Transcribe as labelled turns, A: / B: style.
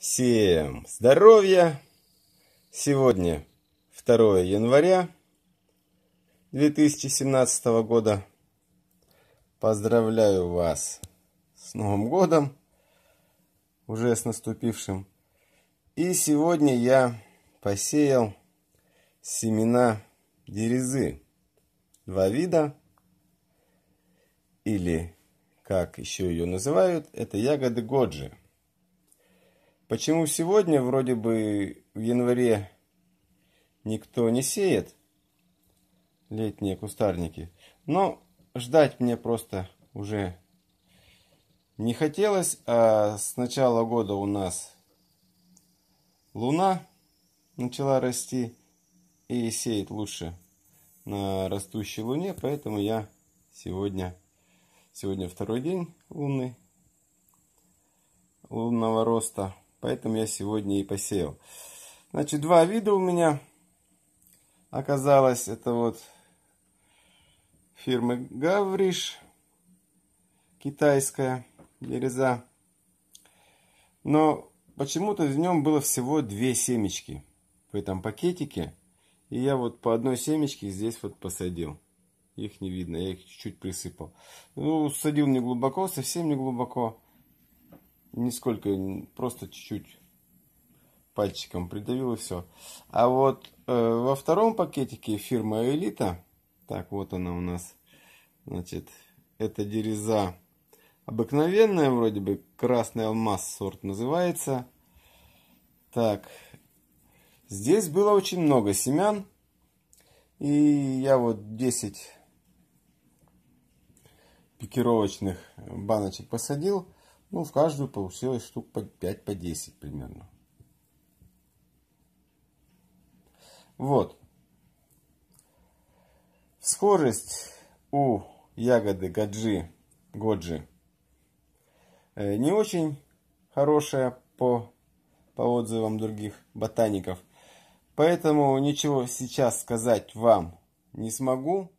A: Всем здоровья! Сегодня 2 января 2017 года. Поздравляю вас с Новым годом, уже с наступившим. И сегодня я посеял семена дерезы. Два вида, или как еще ее называют, это ягоды годжи – Почему сегодня вроде бы в январе никто не сеет летние кустарники? Но ждать мне просто уже не хотелось. А с начала года у нас луна начала расти и сеет лучше на растущей луне. Поэтому я сегодня, сегодня второй день луны, лунного роста. Поэтому я сегодня и посеял. Значит, два вида у меня оказалось. Это вот фирмы Гавриш, китайская береза. Но почему-то в нем было всего две семечки в этом пакетике. И я вот по одной семечке здесь вот посадил. Их не видно, я их чуть-чуть присыпал. Ну, садил не глубоко, совсем не глубоко нисколько, просто чуть-чуть пальчиком придавил и все. А вот э, во втором пакетике фирма Элита, так вот она у нас, значит, это дереза обыкновенная, вроде бы красный алмаз сорт называется. Так, здесь было очень много семян, и я вот 10 пикировочных баночек посадил. Ну, в каждую получилось штук по 5 по 10 примерно. Вот. Скорость у ягоды Гаджи, Годжи э, не очень хорошая по, по отзывам других ботаников. Поэтому ничего сейчас сказать вам не смогу.